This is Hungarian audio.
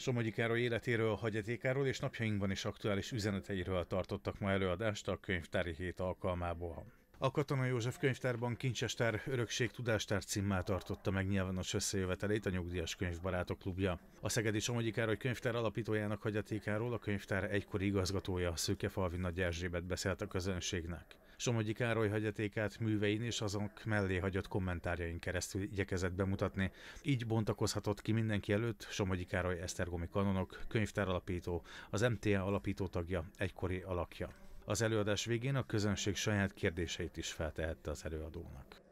Somogyi Károly életéről, hagyatékáról és napjainkban is aktuális üzeneteiről tartottak ma előadást a könyvtári hét alkalmából. A Katona József könyvtárban Kincsestár örökség tudástár címmel tartotta meg nyilvános összejövetelét a Nyugdíjas Könyvbarátok Klubja. A Szegedi Somogyi Károly könyvtár alapítójának hagyatékáról a könyvtár egykori igazgatója Szőke Falvi Nagy Erzsébet beszélt a közönségnek. Somogyi Károly hagyatékát művein és azok mellé hagyott kommentárjain keresztül igyekezett bemutatni. Így bontakozhatott ki mindenki előtt Somogyi Károly Esztergomi kanonok, könyvtár alapító, az MTA alapító tagja, egykori alakja. Az előadás végén a közönség saját kérdéseit is feltehette az előadónak.